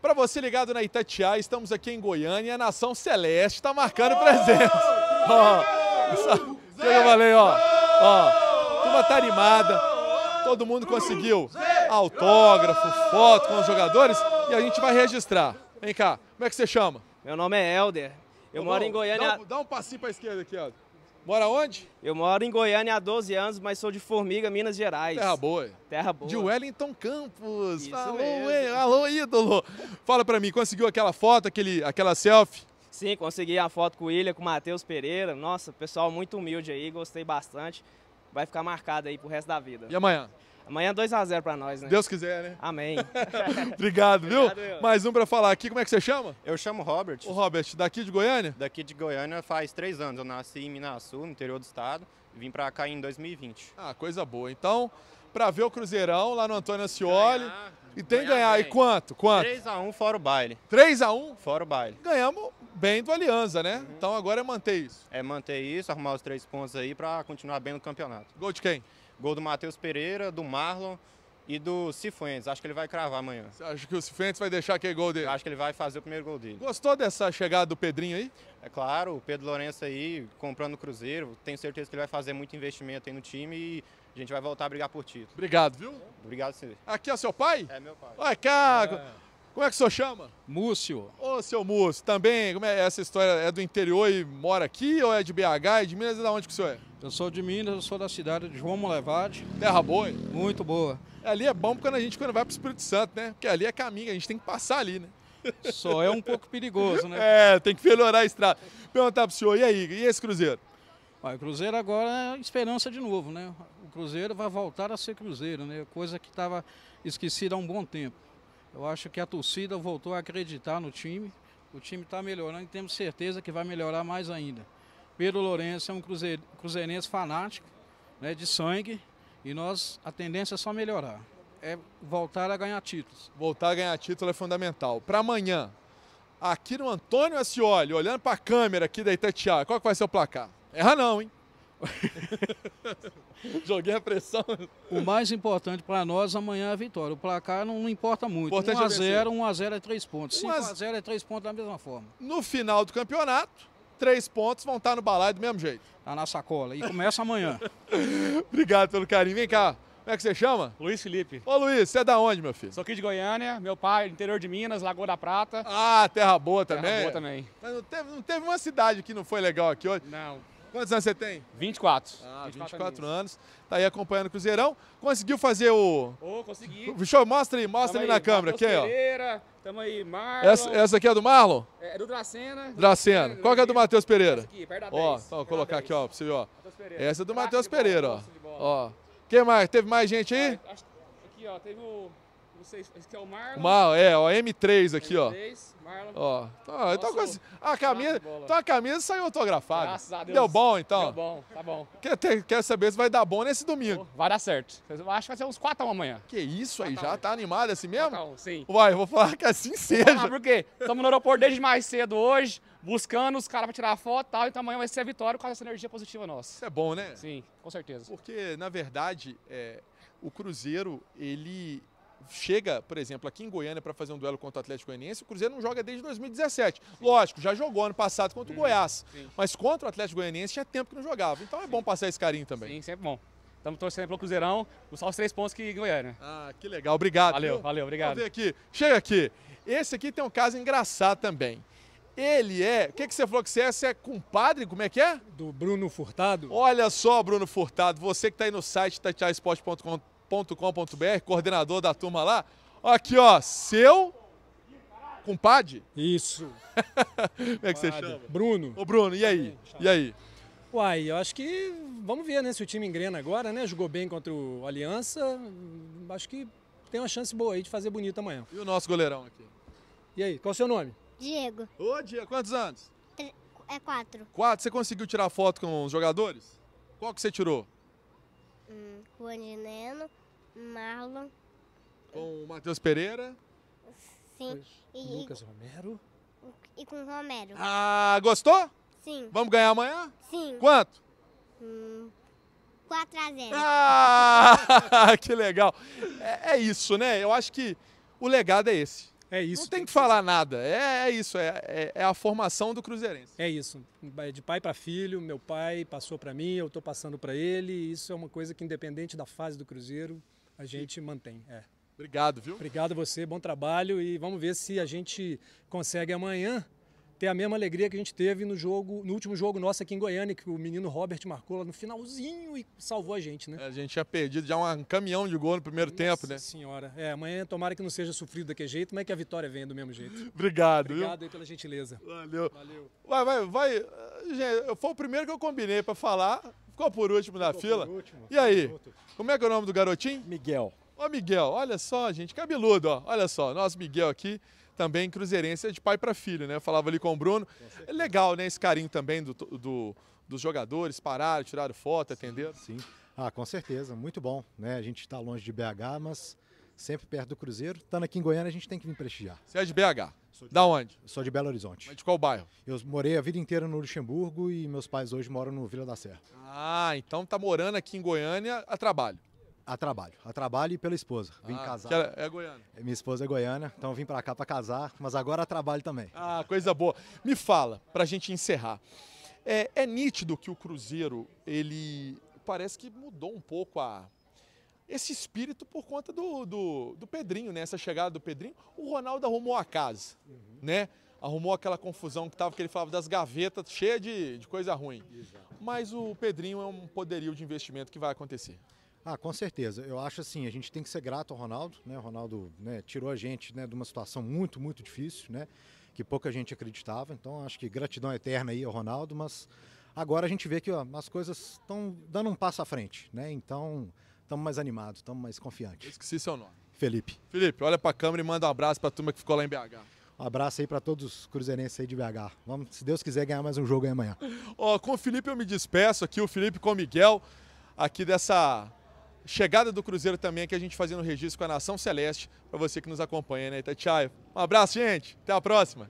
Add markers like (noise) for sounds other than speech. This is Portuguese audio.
Para você ligado na Itatiaia, estamos aqui em Goiânia, a Nação Celeste está marcando presença. Ó, que eu falei, ó. Ó, turma tá animada. Todo mundo conseguiu autógrafo, foto com os jogadores e a gente vai registrar. Vem cá, como é que você chama? Meu nome é Helder. Eu moro bom, em Goiânia. Dá, dá um passinho para esquerda aqui, ó. Mora onde? Eu moro em Goiânia há 12 anos, mas sou de Formiga, Minas Gerais. Terra boa. Terra boa. De Wellington Campos. alô, alô, ídolo. Fala pra mim, conseguiu aquela foto, aquele, aquela selfie? Sim, consegui a foto com o William, com o Matheus Pereira. Nossa, pessoal muito humilde aí, gostei bastante. Vai ficar marcado aí pro resto da vida. E amanhã? Amanhã 2x0 pra nós, né? Deus quiser, né? Amém. (laughs) Obrigado, viu? Obrigado, Mais um pra falar aqui. Como é que você chama? Eu chamo Robert. O Robert, daqui de Goiânia? Daqui de Goiânia faz três anos. Eu nasci em Minas Sul, no interior do estado. Vim pra cá em 2020. Ah, coisa boa. Então, pra ver o Cruzeirão lá no Antônio Ascioli. e tem ganhar. ganhar. E quanto? Quanto? 3x1 fora o baile. 3x1? Fora o baile. Ganhamos bem do Aliança, né? Uhum. Então agora é manter isso. É manter isso, arrumar os três pontos aí para continuar bem no campeonato. Gol de quem? Gol do Matheus Pereira, do Marlon e do Cifuentes. Acho que ele vai cravar amanhã. Você acha que o Cifuentes vai deixar aquele gol dele? Eu acho que ele vai fazer o primeiro gol dele. Gostou dessa chegada do Pedrinho aí? É claro, o Pedro Lourenço aí comprando o Cruzeiro. Tenho certeza que ele vai fazer muito investimento aí no time e a gente vai voltar a brigar por título. Obrigado, viu? Obrigado, senhor. Aqui é seu pai? É meu pai. Olha, Caco. É. Como é que o senhor chama? Múcio. Ô, seu Múcio, também, como é essa história? É do interior e mora aqui ou é de BH, é de Minas e é onde que o senhor é? Eu sou de Minas, eu sou da cidade de João Molevade. Terra boa, hein? Muito boa. Ali é bom quando a gente quando vai pro Espírito Santo, né? Porque ali é caminho, a gente tem que passar ali, né? Só é um pouco perigoso, né? (laughs) É, tem que melhorar a estrada. Perguntar pro senhor, e aí, e esse Cruzeiro? Ah, o Cruzeiro agora é esperança de novo, né? O Cruzeiro vai voltar a ser Cruzeiro, né? Coisa que estava esquecida há um bom tempo. Eu acho que a torcida voltou a acreditar no time. O time está melhorando e temos certeza que vai melhorar mais ainda. Pedro Lourenço é um cruzeirense fanático, né, de sangue, e nós a tendência é só melhorar. É voltar a ganhar títulos. Voltar a ganhar título é fundamental. Para amanhã, aqui no Antônio Ascioli, olhando para a câmera aqui da Itatiaia, qual que vai ser o placar? Erra não, hein? (laughs) Joguei a pressão. O mais importante para nós amanhã é a vitória. O placar não, não importa muito. 1 é a 0, 1 a 0 é 3 pontos. 5 a 0 é 3 pontos da mesma forma. No final do campeonato, 3 pontos vão estar no balaio do mesmo jeito. Tá na sacola e começa amanhã. (laughs) Obrigado pelo carinho. Vem cá. Como é que você chama? Luiz Felipe. Ô Luiz, você é da onde, meu filho? Sou aqui de Goiânia, meu pai, interior de Minas, Lagoa da Prata. Ah, terra boa também? Terra boa também. Mas não teve, não teve uma cidade que não foi legal aqui hoje? Não. Quantos anos você tem? 24. Ah, 24, 24 anos. Tá aí acompanhando o Cruzeirão. Conseguiu fazer o. Ô, oh, consegui. Show, mostra aí, mostra aí na câmera. Aqui, ó. Pereira, tamo aí, Marlon. Essa, essa aqui é do Marlon? É, é do Dracena. Dracena. Qual que é do Matheus Pereira? Essa aqui, perto da 10. Ó, então, vou colocar aqui, ó, pra você ver, ó. Essa é do Matheus Pereira, ó. Ó. Quem mais? Teve mais gente aí? Ah, acho... Aqui, ó, teve o. Não sei, esse aqui é o Marlon. Mal, é, ó, M3 aqui, M3, ó. Marlon. Ó, tá, então quase. A camisa, então a camisa saiu autografada. Graças a Deus. Deu bom, então? Deu bom, tá bom. Quer, ter, quer saber se vai dar bom nesse domingo. vai dar certo. Eu acho que vai ser uns 4 amanhã. Que isso aí, já tá animado assim mesmo? 4 sim. Uai, vou falar que assim ah, seja. Ah, (laughs) por quê? Estamos no aeroporto desde mais cedo hoje, buscando os caras pra tirar foto e tal, então amanhã vai ser a vitória com essa energia positiva nossa. Isso é bom, né? Sim, com certeza. Porque, na verdade, é, o Cruzeiro, ele chega, por exemplo, aqui em Goiânia para fazer um duelo contra o Atlético Goianiense, o Cruzeiro não joga desde 2017. Sim. Lógico, já jogou ano passado contra o hum, Goiás, sim. mas contra o Atlético Goianiense tinha tempo que não jogava. Então é sim. bom passar esse carinho também. Sim, sempre bom. Estamos torcendo pelo Cruzeirão, usar os três pontos que Goiânia. Ah, que legal, obrigado. Valeu, viu? valeu, obrigado. aqui. Chega aqui. Esse aqui tem um caso engraçado também. Ele é. O que, que você falou que você é? Você é compadre? Como é que é? Do Bruno Furtado. Olha só, Bruno Furtado. Você que está aí no site tatiasport.com.br coordenador da turma lá. Aqui, ó, seu compadre? Isso. Como é que você chama? Bruno. Ô, Bruno, e aí? E aí? Uai, eu acho que vamos ver, né, se o time engrena agora, né? Jogou bem contra o Aliança, acho que tem uma chance boa aí de fazer bonito amanhã. E o nosso goleirão aqui? E aí, qual é o seu nome? Diego. Ô, Diego, quantos anos? é quatro. Quatro? Você conseguiu tirar foto com os jogadores? Qual que você tirou? Hum, o Andineno, Marlon. Com o Matheus Pereira. Sim. E, Lucas Romero. E com o Romero. Ah, gostou? Sim. Vamos ganhar amanhã? Sim. Quanto? Hum, 4 a 0. Ah, (laughs) que legal. É, é, isso, né? Eu acho que o legado é esse. É isso. Não tem que falar nada. É, é isso. É, é, é, a formação do Cruzeirense. É isso. De pai para filho, meu pai passou para mim, eu estou passando para ele. Isso é uma coisa que, independente da fase do Cruzeiro, a gente mantém. É. Obrigado, viu? Obrigado a você, bom trabalho e vamos ver se a gente consegue amanhã ter a mesma alegria que a gente teve no jogo, no último jogo nosso aqui em Goiânia, que o menino Robert marcou lá no finalzinho e salvou a gente, né? É, a gente tinha perdido já um caminhão de gol no primeiro Nossa tempo, né? senhora. É, amanhã tomara que não seja sofrido daquele jeito, mas que a vitória venha do mesmo jeito. Obrigado. Obrigado viu? aí pela gentileza. Valeu. Valeu. Vai, vai, vai. Gente, foi o primeiro que eu combinei para falar. Ficou por último na fila. Último. E aí, como é que é o nome do garotinho? Miguel. Ó, Miguel, olha só, gente, cabeludo, ó. Olha só, nosso Miguel aqui, também cruzeirense, é de pai para filho, né? Eu falava ali com o Bruno. é legal, né? Esse carinho também do, do, dos jogadores, pararam, tiraram foto, atenderam. Sim. Ah, com certeza, muito bom, né? A gente está longe de BH, mas sempre perto do Cruzeiro. Estando aqui em Goiânia, a gente tem que vir prestigiar. Você é de BH? Sou de, da onde? Sou de Belo Horizonte. Mas de qual bairro? Eu morei a vida inteira no Luxemburgo e meus pais hoje moram no Vila da Serra. Ah, então tá morando aqui em Goiânia a trabalho. A trabalho, a trabalho e pela esposa. Vim ah, casar. Que ela é goiana. Minha esposa é goiana, então vim para cá para casar, mas agora a trabalho também. Ah, coisa boa. Me fala, para a gente encerrar. É, é nítido que o Cruzeiro, ele parece que mudou um pouco a esse espírito por conta do, do, do Pedrinho, né? Essa chegada do Pedrinho. O Ronaldo arrumou a casa, uhum. né? Arrumou aquela confusão que tava, que ele falava das gavetas cheia de, de coisa ruim. Exato. Mas o Pedrinho é um poderio de investimento que vai acontecer. Ah, com certeza. Eu acho assim, a gente tem que ser grato ao Ronaldo, né? O Ronaldo né, tirou a gente né, de uma situação muito, muito difícil, né? Que pouca gente acreditava. Então, acho que gratidão eterna aí ao Ronaldo, mas agora a gente vê que ó, as coisas estão dando um passo à frente, né? Então, estamos mais animados, estamos mais confiantes. esqueci seu nome. Felipe. Felipe, olha para a câmera e manda um abraço para a turma que ficou lá em BH. Um abraço aí para todos os cruzeirenses aí de BH. Vamos, se Deus quiser, ganhar mais um jogo aí amanhã. oh, com o Felipe eu me despeço aqui, o Felipe com o Miguel, aqui dessa chegada do Cruzeiro também, que a gente fazendo registro com a Nação Celeste, para você que nos acompanha, né, Itatiaia? Um abraço, gente. Até a próxima.